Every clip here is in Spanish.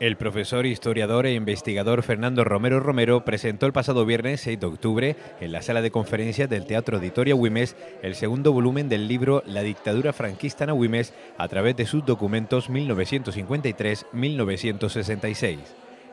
El profesor, historiador e investigador Fernando Romero Romero presentó el pasado viernes 6 de octubre en la sala de conferencias del Teatro Editoria Güimes el segundo volumen del libro La dictadura franquista en Güimes a través de sus documentos 1953-1966.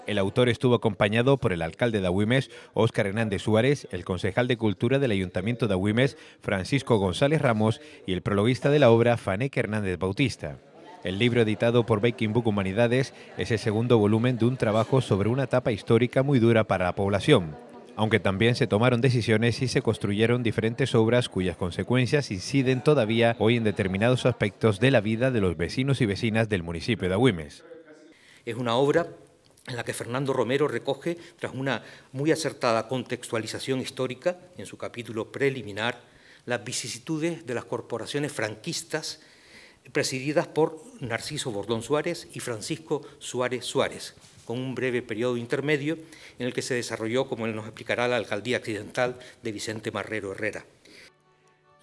El autor estuvo acompañado por el alcalde de Agüimes, Óscar Hernández Suárez, el concejal de Cultura del Ayuntamiento de Agüimes, Francisco González Ramos, y el prologuista de la obra, Fanek Hernández Bautista. El libro editado por Baking Book Humanidades es el segundo volumen de un trabajo sobre una etapa histórica muy dura para la población, aunque también se tomaron decisiones y se construyeron diferentes obras cuyas consecuencias inciden todavía hoy en determinados aspectos de la vida de los vecinos y vecinas del municipio de Agüimes. Es una obra en la que Fernando Romero recoge, tras una muy acertada contextualización histórica en su capítulo preliminar, las vicisitudes de las corporaciones franquistas presididas por Narciso Bordón Suárez y Francisco Suárez Suárez, con un breve periodo intermedio en el que se desarrolló, como él nos explicará, la alcaldía accidental de Vicente Marrero Herrera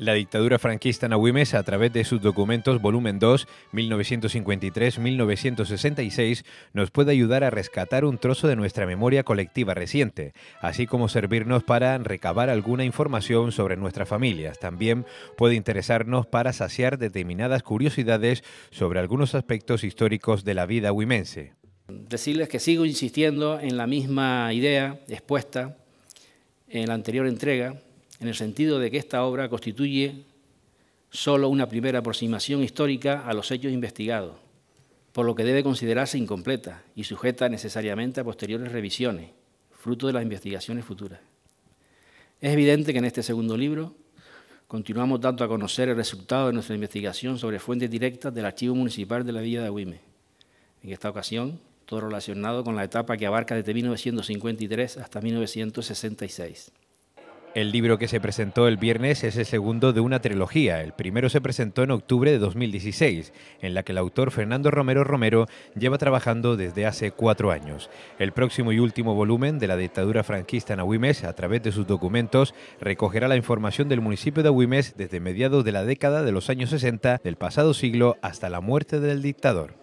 la dictadura franquista nahuimesa a través de sus documentos volumen 2, 1953-1966, nos puede ayudar a rescatar un trozo de nuestra memoria colectiva reciente, así como servirnos para recabar alguna información sobre nuestras familias. También puede interesarnos para saciar determinadas curiosidades sobre algunos aspectos históricos de la vida huimense. Decirles que sigo insistiendo en la misma idea expuesta en la anterior entrega, en el sentido de que esta obra constituye solo una primera aproximación histórica a los hechos investigados, por lo que debe considerarse incompleta y sujeta necesariamente a posteriores revisiones, fruto de las investigaciones futuras. Es evidente que en este segundo libro continuamos dando a conocer el resultado de nuestra investigación sobre fuentes directas del Archivo Municipal de la Villa de Agüime. En esta ocasión, todo relacionado con la etapa que abarca desde 1953 hasta 1966. El libro que se presentó el viernes es el segundo de una trilogía. El primero se presentó en octubre de 2016, en la que el autor Fernando Romero Romero lleva trabajando desde hace cuatro años. El próximo y último volumen de la dictadura franquista en Agüimes, a través de sus documentos, recogerá la información del municipio de Agüimes desde mediados de la década de los años 60 del pasado siglo hasta la muerte del dictador.